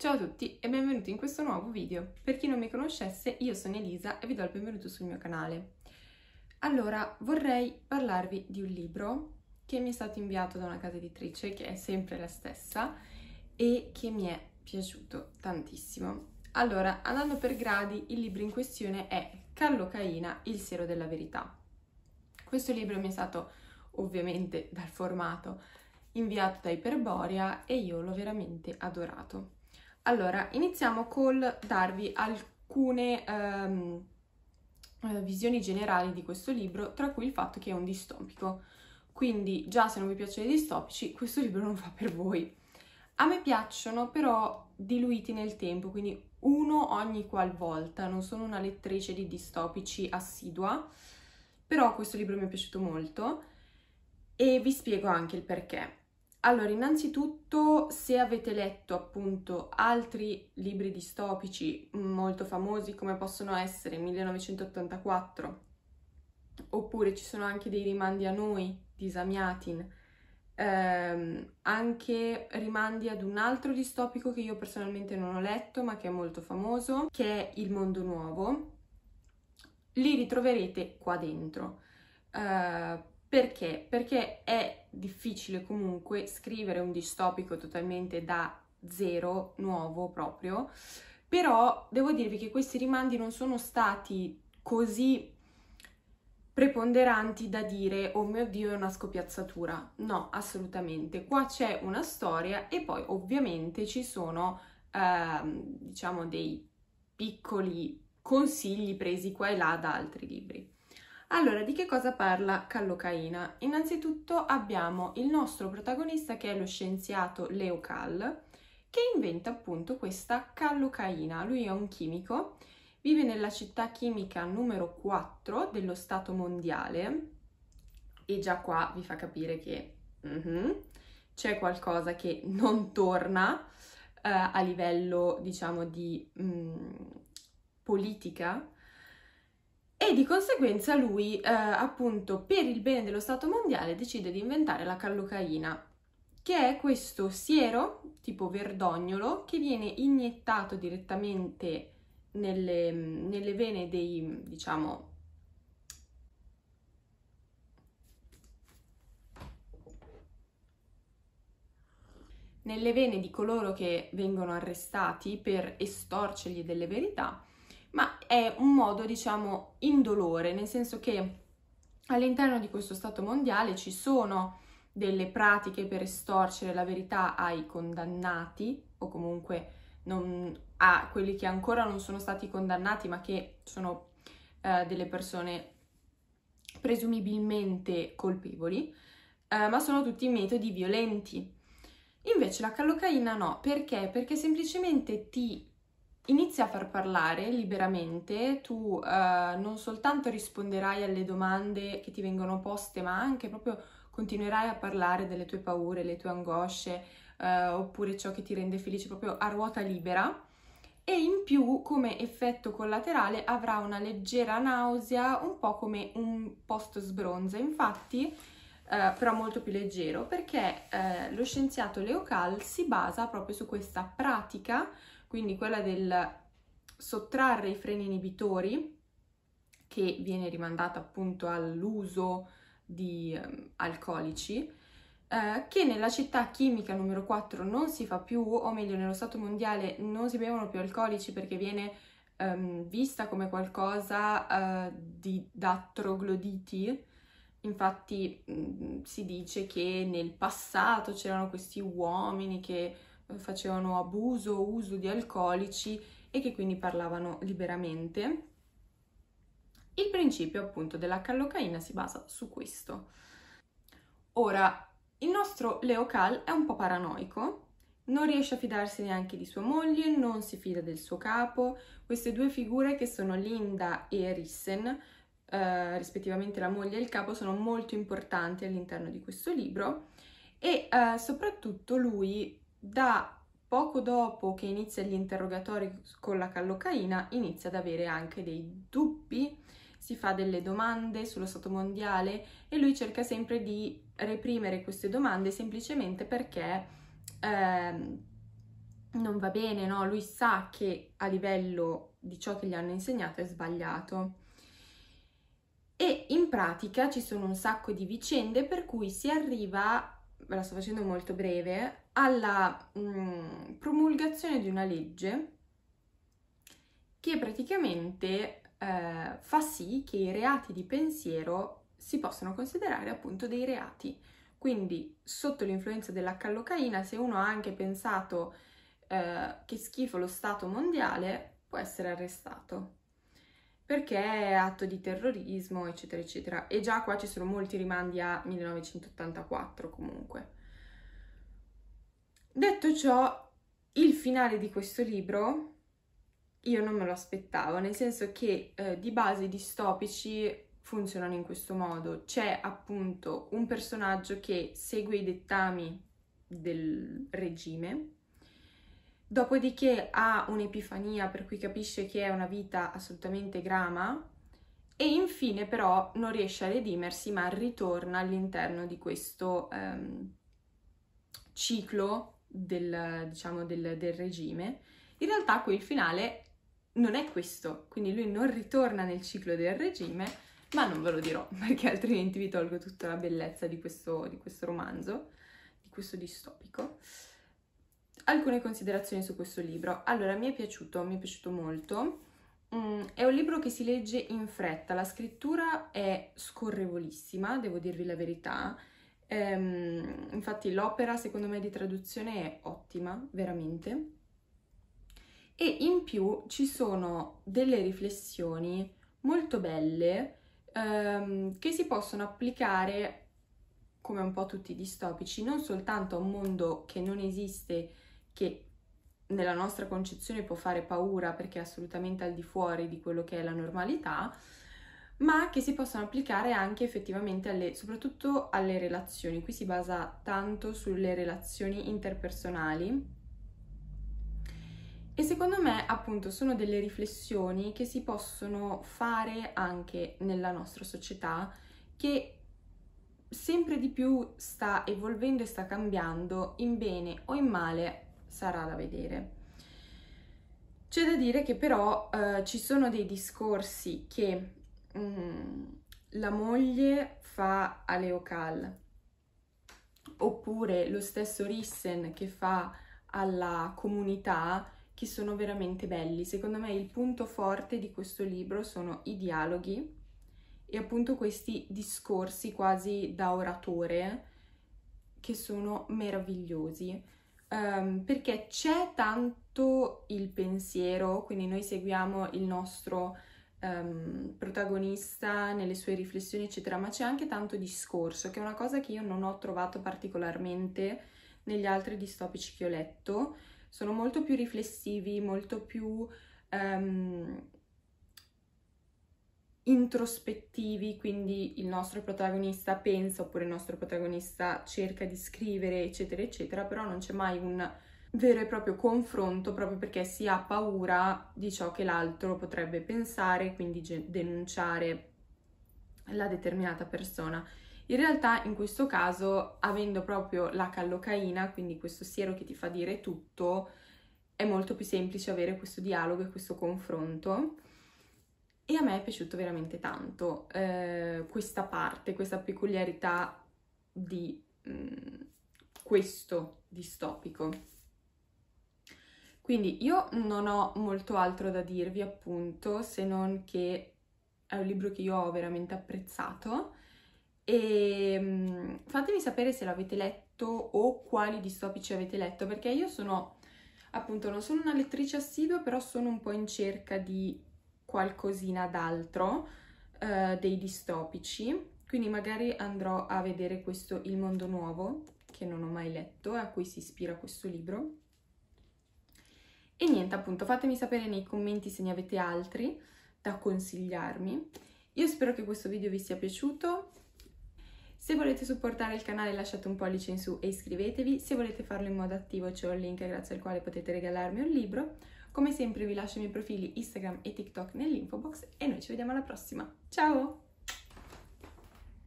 Ciao a tutti e benvenuti in questo nuovo video. Per chi non mi conoscesse, io sono Elisa e vi do il benvenuto sul mio canale. Allora, vorrei parlarvi di un libro che mi è stato inviato da una casa editrice, che è sempre la stessa, e che mi è piaciuto tantissimo. Allora, andando per gradi, il libro in questione è Carlo Caina, Il siero della verità. Questo libro mi è stato, ovviamente, dal formato inviato da Iperborea e io l'ho veramente adorato allora, iniziamo col darvi alcune um, visioni generali di questo libro, tra cui il fatto che è un distopico. Quindi già se non vi piacciono i distopici, questo libro non fa per voi. A me piacciono però diluiti nel tempo, quindi uno ogni qual volta, non sono una lettrice di distopici assidua, però questo libro mi è piaciuto molto e vi spiego anche il perché. Allora, innanzitutto, se avete letto appunto altri libri distopici molto famosi come possono essere 1984, oppure ci sono anche dei rimandi a noi di Samiatin, ehm, anche rimandi ad un altro distopico che io personalmente non ho letto ma che è molto famoso, che è Il Mondo Nuovo, li ritroverete qua dentro. Eh, perché? Perché è difficile comunque scrivere un distopico totalmente da zero, nuovo proprio, però devo dirvi che questi rimandi non sono stati così preponderanti da dire oh mio dio è una scopiazzatura. No, assolutamente. Qua c'è una storia e poi ovviamente ci sono ehm, diciamo dei piccoli consigli presi qua e là da altri libri. Allora, di che cosa parla Callocaina? Innanzitutto abbiamo il nostro protagonista che è lo scienziato Leo Call, che inventa appunto questa callocaina. Lui è un chimico, vive nella città chimica numero 4 dello Stato mondiale e già qua vi fa capire che mm-hmm, c'è qualcosa che non torna eh, a livello diciamo di mh, mm, politica e di conseguenza lui, eh, appunto, per il bene dello Stato mondiale decide di inventare la callocaina, che è questo siero tipo verdognolo che viene iniettato direttamente nelle, nelle vene dei, diciamo, nelle vene di coloro che vengono arrestati per estorcergli delle verità ma è un modo, diciamo, indolore, nel senso che all'interno di questo Stato mondiale ci sono delle pratiche per estorcere la verità ai condannati o comunque non, a quelli che ancora non sono stati condannati ma che sono eh, delle persone presumibilmente colpevoli, eh, ma sono tutti metodi violenti. Invece la callocaina no, perché? Perché semplicemente ti Inizia a far parlare liberamente, tu eh, non soltanto risponderai alle domande che ti vengono poste, ma anche proprio continuerai a parlare delle tue paure, le tue angosce, eh, oppure ciò che ti rende felice proprio a ruota libera. E in più, come effetto collaterale, avrà una leggera nausea, un po' come un post sbronza. Infatti, Uh, però molto più leggero, perché uh, lo scienziato Leo Cal si basa proprio su questa pratica quindi quella del sottrarre i freni inibitori, che viene rimandata appunto all'uso di um, alcolici, eh, che nella città chimica numero 4 non si fa più, o meglio nello Stato mondiale non si bevono più alcolici perché viene um, vista come qualcosa uh, di, da trogloditi, Infatti mh, mm, si dice che nel passato c'erano questi uomini che facevano abuso o uso di alcolici e che quindi parlavano liberamente. Il principio appunto della callocaina si basa su questo. Ora, il nostro Leo Cal è un po' paranoico, non riesce a fidarsi neanche di sua moglie, non si fida del suo capo. Queste due figure che sono Linda e Rissen, eh, rispettivamente la moglie e il capo, sono molto importanti all'interno di questo libro e eh, soprattutto lui da poco dopo che inizia gli interrogatori con la callocaina inizia ad avere anche dei dubbi, si fa delle domande sullo stato mondiale e lui cerca sempre di reprimere queste domande semplicemente perché ehm, non va bene, no? lui sa che a livello di ciò che gli hanno insegnato è sbagliato. E in pratica ci sono un sacco di vicende per cui si arriva, ve la sto facendo molto breve, alla mh, mm, promulgazione di una legge che praticamente eh, fa sì che i reati di pensiero si possano considerare appunto dei reati. Quindi sotto l'influenza della callocaina, se uno ha anche pensato eh, che schifo lo Stato mondiale, può essere arrestato perché è atto di terrorismo, eccetera, eccetera. E già qua ci sono molti rimandi a 1984 comunque. Detto ciò, il finale di questo libro io non me lo aspettavo, nel senso che eh, di base i distopici funzionano in questo modo. C'è appunto un personaggio che segue i dettami del regime, dopodiché ha un'epifania per cui capisce che è una vita assolutamente grama e infine però non riesce a redimersi ma ritorna all'interno di questo ehm, ciclo del, diciamo, del, del regime, in realtà qui il finale non è questo, quindi lui non ritorna nel ciclo del regime, ma non ve lo dirò perché altrimenti vi tolgo tutta la bellezza di questo, di questo romanzo, di questo distopico. Alcune considerazioni su questo libro. Allora, mi è piaciuto, mi è piaciuto molto. Mm, è un libro che si legge in fretta, la scrittura è scorrevolissima, devo dirvi la verità, Ehm, infatti l'opera secondo me di traduzione è ottima, veramente. E in più ci sono delle riflessioni molto belle ehm, che si possono applicare, come un po' tutti i distopici, non soltanto a un mondo che non esiste, che nella nostra concezione può fare paura perché è assolutamente al di fuori di quello che è la normalità, ma che si possono applicare anche effettivamente alle, soprattutto alle relazioni. Qui si basa tanto sulle relazioni interpersonali e secondo me appunto sono delle riflessioni che si possono fare anche nella nostra società che sempre di più sta evolvendo e sta cambiando in bene o in male sarà da vedere. C'è da dire che però eh, ci sono dei discorsi che Ehm, la moglie fa a Leocal, oppure lo stesso Rissen che fa alla comunità, che sono veramente belli. Secondo me il punto forte di questo libro sono i dialoghi e appunto questi discorsi quasi da oratore che sono meravigliosi. Um, perché c'è tanto il pensiero, quindi noi seguiamo il nostro um, protagonista nelle sue riflessioni, eccetera, ma c'è anche tanto discorso, che è una cosa che io non ho trovato particolarmente negli altri distopici che ho letto. Sono molto più riflessivi, molto più um, introspettivi, quindi il nostro protagonista pensa oppure il nostro protagonista cerca di scrivere, eccetera, eccetera, però non c'è mai un vero e proprio confronto proprio perché si ha paura di ciò che l'altro potrebbe pensare, quindi denunciare la determinata persona. In realtà in questo caso, avendo proprio la callocaina, quindi questo siero che ti fa dire tutto, è molto più semplice avere questo dialogo e questo confronto. E a me è piaciuto veramente tanto eh, questa parte, questa peculiarità di mh, mm, questo distopico. Quindi io non ho molto altro da dirvi appunto se non che è un libro che io ho veramente apprezzato e ehm, fatemi sapere se l'avete letto o quali distopici avete letto perché io sono appunto non sono una lettrice assidua però sono un po' in cerca di qualcosina d'altro eh, dei distopici quindi magari andrò a vedere questo Il mondo nuovo che non ho mai letto e a cui si ispira questo libro e niente, appunto, fatemi sapere nei commenti se ne avete altri da consigliarmi. Io spero che questo video vi sia piaciuto. Se volete supportare il canale lasciate un pollice in su e iscrivetevi. Se volete farlo in modo attivo c'è un link grazie al quale potete regalarmi un libro. Come sempre vi lascio i miei profili Instagram e TikTok nell'info box e noi ci vediamo alla prossima. Ciao!